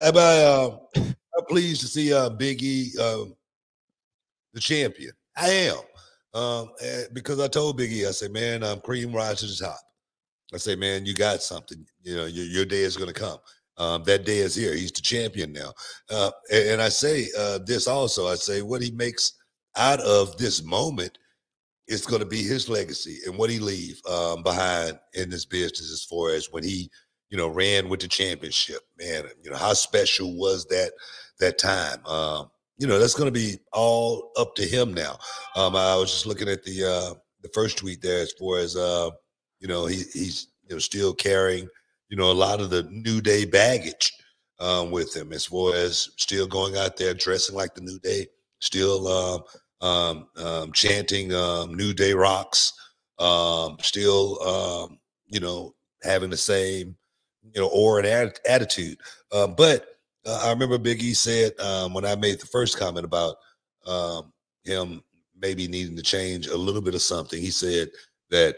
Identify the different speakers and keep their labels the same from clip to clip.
Speaker 1: Am I, uh, I'm pleased to see uh, Big E, um, the champion. I am. Um, because I told Big E, I said, man, um, cream rise to the top. I say, man, you got something. You know, your, your day is going to come. Um, that day is here. He's the champion now. Uh, and, and, I say uh, this also. I say what he makes out of this moment is going to be his legacy and what he leave um, behind in this business as far as when he – you know, ran with the championship. Man, you know, how special was that that time? Um, you know, that's going to be all up to him now. Um, I was just looking at the uh, the first tweet there as far as uh, you know, he, he's you know still carrying you know a lot of the new day baggage um, with him as far as still going out there dressing like the new day, still um, um, um chanting um, "New Day Rocks," um, still um, you know having the same you know, or an ad- attitude. Um, but uh, I remember Big E said um, when I made the first comment about um, him maybe needing to change a little bit of something, he said that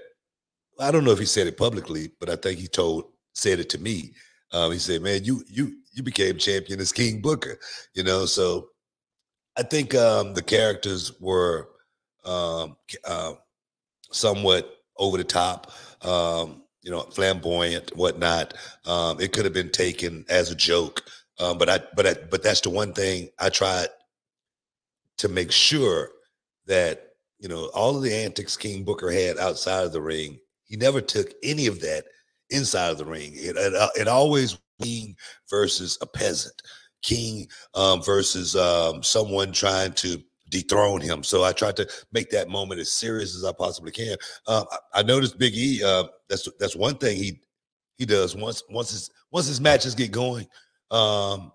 Speaker 1: I don't know if he said it publicly, but I think he told said it to me. Um, he said, "Man, you you you became champion as King Booker," you know. So I think um, the characters were uh, somewhat over the top you know, flamboyant, whatnot. Um, it could have been taken as a joke, um, but I, but I, but that's the one thing I tried to make sure that you know all of the antics King Booker had outside of the ring, he never took any of that inside of the ring. It, it, uh, it always King versus a peasant, King um, versus um, someone trying to dethrone him. So I tried to make that moment as serious as I possibly can. Uh, I, I, noticed Big E. Uh, that's that's one thing he he does once once his once his matches get going. Um,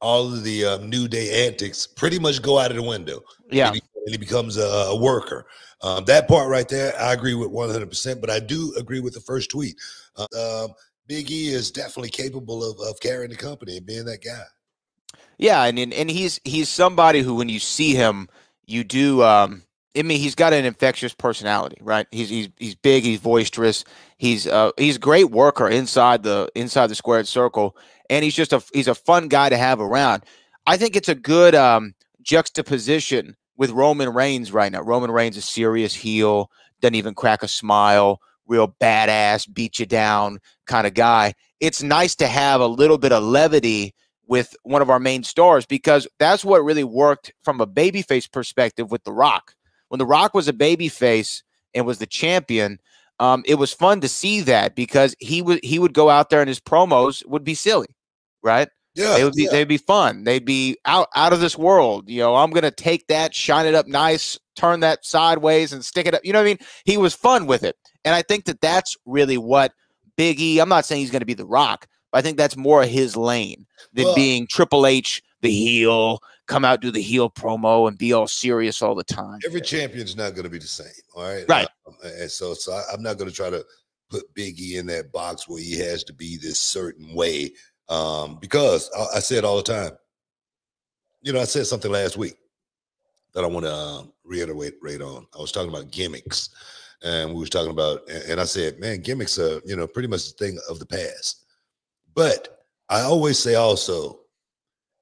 Speaker 1: all of the um, new day antics pretty much go out of the window. Yeah, and he, and he becomes a, a worker. Um, that part right there, I agree with one hundred percent. But I do agree with the first tweet. Uh, um, Big E is definitely capable of, of carrying the company and being that guy.
Speaker 2: Yeah, and and he's he's somebody who when you see him, you do. Um, I mean, he's got an infectious personality, right? He's he's he's big, he's boisterous, he's uh he's a great worker inside the inside the squared circle, and he's just a he's a fun guy to have around. I think it's a good um, juxtaposition with Roman Reigns right now. Roman Reigns a serious heel, doesn't even crack a smile, real badass, beat you down kind of guy. It's nice to have a little bit of levity with one of our main stars because that's what really worked from a babyface perspective with The Rock. When The Rock was a babyface and was the champion, um, it was fun to see that because he would he would go out there and his promos would be silly, right? Yeah, they would be yeah. they'd be fun. They'd be out out of this world. You know, I'm gonna take that, shine it up nice, turn that sideways, and stick it up. You know what I mean? He was fun with it, and I think that that's really what Big E. I'm not saying he's gonna be the Rock, but I think that's more his lane than well, being Triple H, the heel, come out, do the heel promo, and be all serious all the time.
Speaker 1: Every champion's not going to be the same. All right. Right. Uh, um, and so, so I, I'm not going to try to put Biggie in that box where he has to be this certain way. Um, because I, I say it all the time. You know, I said something last week that I want to um, reiterate right on. I was talking about gimmicks, and we was talking about, and, and I said, man, gimmicks are you know pretty much the thing of the past. But I always say also,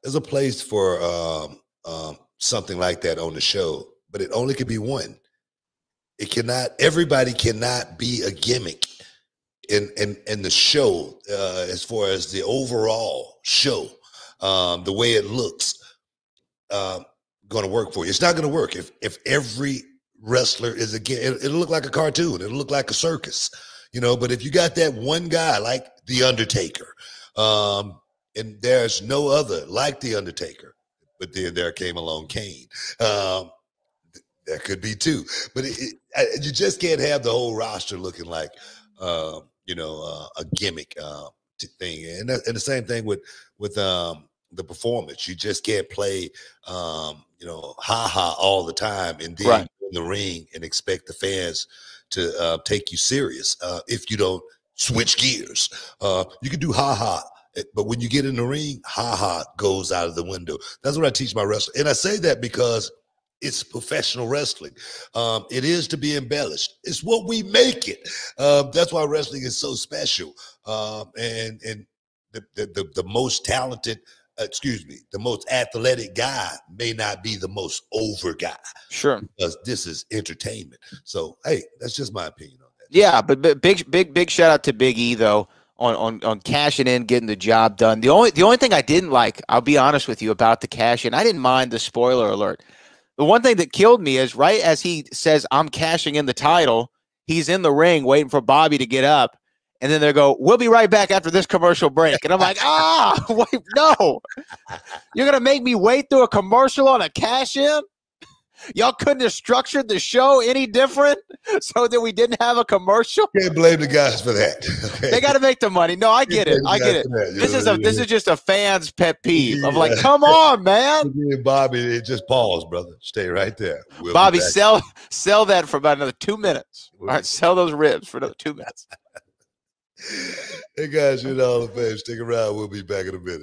Speaker 1: there's a place for um, um, something like that on the show, but it only can be one. It cannot. Everybody cannot be a gimmick in in in the show uh, as far as the overall show, um, the way it looks. Uh, um, going to work for you. It's not going to work if if every wrestler is gimmick. It, will look like a cartoon. It'll look like a circus you know. But if you got that one guy like The Undertaker, um, and there's no other like The Undertaker, but then there came along Kane. Um, that could be too, but it, it, you just can't have the whole roster looking like, uh, you know, uh, a gimmick uh, thing. And, and the same thing with with um, the performance. You just can't play, um, you know, ha ha all the time and then right. in the ring and expect the fans to uh, take you serious uh, if you don't switch gears. Uh, you can do ha ha, eh, but when you get in the ring, ha ha goes out of the window. That's what I teach my wrestler, and I say that because it's professional wrestling. Um, it is to be embellished. It's what we make it. Um, that's why wrestling is so special. Um, and and the, the, the the most talented excuse me, the most athletic guy may not be the most over guy. Sure. Because this is entertainment. So hey, that's just my opinion on
Speaker 2: that. Yeah, but, big big big shout out to Big E though on, on on cashing in, getting the job done. The only the only thing I didn't like, I'll be honest with you about the cash in. I didn't mind the spoiler alert. The one thing that killed me is right as he says I'm cashing in the title, he's in the ring waiting for Bobby to get up and then they go, "We'll be right back after this commercial break." And I'm like, "Ah, wait, no! You're gonna make me wait through a commercial on a cash in? Y'all couldn't have structured the show any different so that we didn't have a commercial." Can't blame the guys for that. Okay. They got to make the money. No, I get it. I get it. This is a this is just a fan's pet peeve. I'm like, "Come on, man!"
Speaker 1: Bobby, it just pause, brother. Stay right there.
Speaker 2: We'll Bobby, sell sell that for about another two minutes. All right, sell those ribs for another two minutes.
Speaker 1: Hey guys, you're in the Hall of Fame. Stick around. We'll be back in a minute.